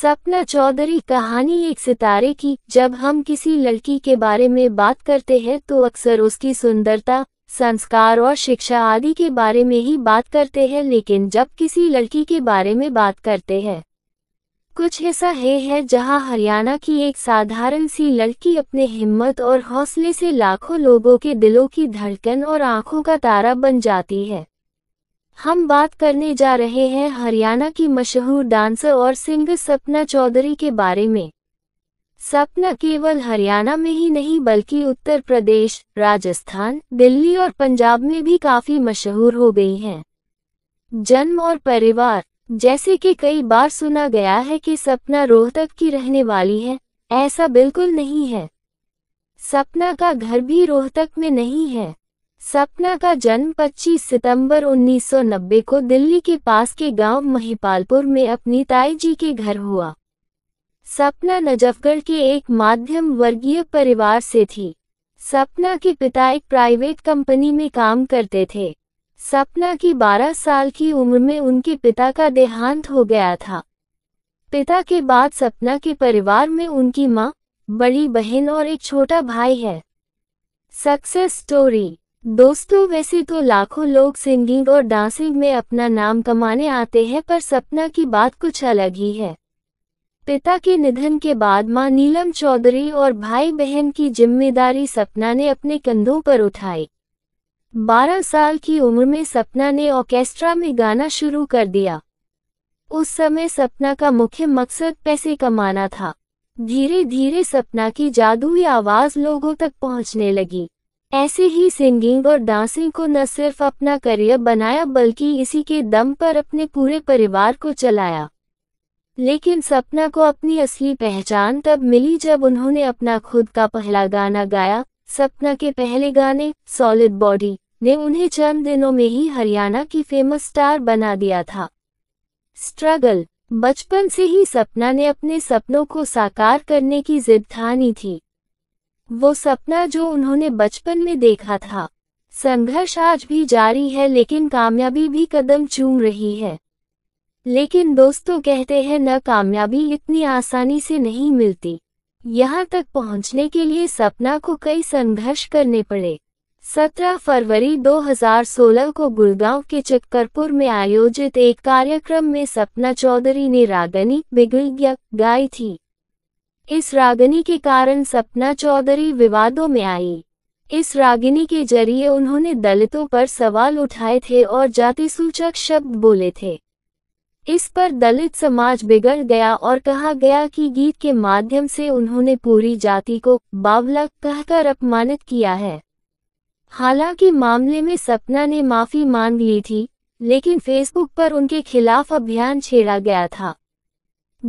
सपना चौधरी कहानी एक सितारे की जब हम किसी लड़की के बारे में बात करते हैं तो अक्सर उसकी सुंदरता संस्कार और शिक्षा आदि के बारे में ही बात करते हैं लेकिन जब किसी लड़की के बारे में बात करते हैं कुछ ऐसा है, है जहां हरियाणा की एक साधारण सी लड़की अपने हिम्मत और हौसले से लाखों लोगों के दिलों की धड़कन और आंखों का तारा बन जाती है हम बात करने जा रहे हैं हरियाणा की मशहूर डांसर और सिंगर सपना चौधरी के बारे में सपना केवल हरियाणा में ही नहीं बल्कि उत्तर प्रदेश राजस्थान दिल्ली और पंजाब में भी काफी मशहूर हो गई हैं जन्म और परिवार जैसे कि कई बार सुना गया है कि सपना रोहतक की रहने वाली है ऐसा बिल्कुल नहीं है सपना का घर भी रोहतक में नहीं है सपना का जन्म 25 सितंबर 1990 को दिल्ली के पास के गांव महिपालपुर में अपनी ताई जी के घर हुआ सपना नजफगढ़ के एक माध्यम वर्गीय परिवार से थी सपना के पिता एक प्राइवेट कंपनी में काम करते थे सपना की 12 साल की उम्र में उनके पिता का देहांत हो गया था पिता के बाद सपना के परिवार में उनकी माँ बड़ी बहन और एक छोटा भाई है सक्सेस स्टोरी दोस्तों वैसे तो लाखों लोग सिंगिंग और डांसिंग में अपना नाम कमाने आते हैं पर सपना की बात कुछ अलग ही है पिता के निधन के बाद मां नीलम चौधरी और भाई बहन की जिम्मेदारी सपना ने अपने कंधों पर उठाई 12 साल की उम्र में सपना ने ऑर्केस्ट्रा में गाना शुरू कर दिया उस समय सपना का मुख्य मकसद पैसे कमाना था धीरे धीरे सपना की जादुई आवाज लोगों तक पहुंचने लगी ऐसे ही सिंगिंग और डांसिंग को न सिर्फ अपना करियर बनाया बल्कि इसी के दम पर अपने पूरे परिवार को चलाया लेकिन सपना को अपनी असली पहचान तब मिली जब उन्होंने अपना खुद का पहला गाना गाया सपना के पहले गाने सॉलिड बॉडी ने उन्हें चंद दिनों में ही हरियाणा की फेमस स्टार बना दिया था स्ट्रगल बचपन से ही सपना ने अपने सपनों को साकार करने की जिद ठानी थी वो सपना जो उन्होंने बचपन में देखा था संघर्ष आज भी जारी है लेकिन कामयाबी भी कदम चूम रही है लेकिन दोस्तों कहते हैं न कामयाबी इतनी आसानी से नहीं मिलती यहाँ तक पहुँचने के लिए सपना को कई संघर्ष करने पड़े 17 फरवरी 2016 को गुड़गांव के चक्करपुर में आयोजित एक कार्यक्रम में सपना चौधरी ने रागनी बिगुल गाई थी इस रागिनी के कारण सपना चौधरी विवादों में आई इस रागिनी के जरिए उन्होंने दलितों पर सवाल उठाए थे और जातिसूचक शब्द बोले थे इस पर दलित समाज बिगड़ गया और कहा गया कि गीत के माध्यम से उन्होंने पूरी जाति को बावला कहकर अपमानित किया है हालांकि मामले में सपना ने माफी मांग ली थी लेकिन फेसबुक पर उनके खिलाफ अभियान छेड़ा गया था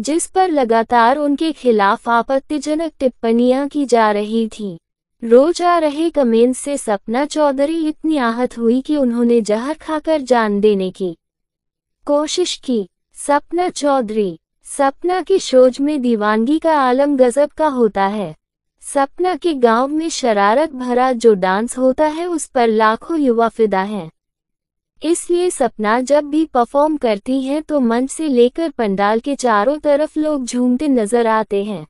जिस पर लगातार उनके खिलाफ आपत्तिजनक टिप्पणियां की जा रही थीं। रोज आ रहे कमेंट से सपना चौधरी इतनी आहत हुई कि उन्होंने जहर खाकर जान देने की कोशिश की सपना चौधरी सपना की शोज में दीवानगी का आलम गजब का होता है सपना के गांव में शरारत भरा जो डांस होता है उस पर लाखों युवा फिदा हैं इसलिए सपना जब भी परफॉर्म करती हैं तो मंच से लेकर पंडाल के चारों तरफ लोग झूमते नजर आते हैं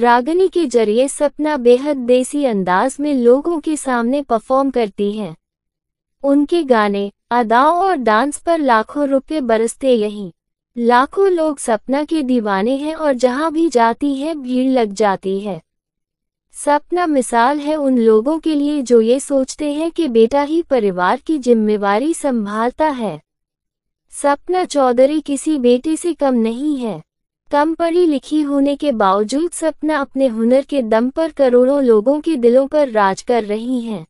रागनी के जरिए सपना बेहद देसी अंदाज में लोगों के सामने परफॉर्म करती हैं उनके गाने अदाओं और डांस पर लाखों रुपए बरसते यहीं लाखों लोग सपना के दीवाने हैं और जहां भी जाती है भीड़ लग जाती है सपना मिसाल है उन लोगों के लिए जो ये सोचते हैं कि बेटा ही परिवार की जिम्मेवारी संभालता है सपना चौधरी किसी बेटे से कम नहीं है कम पढ़ी लिखी होने के बावजूद सपना अपने हुनर के दम पर करोड़ों लोगों के दिलों पर राज कर रही हैं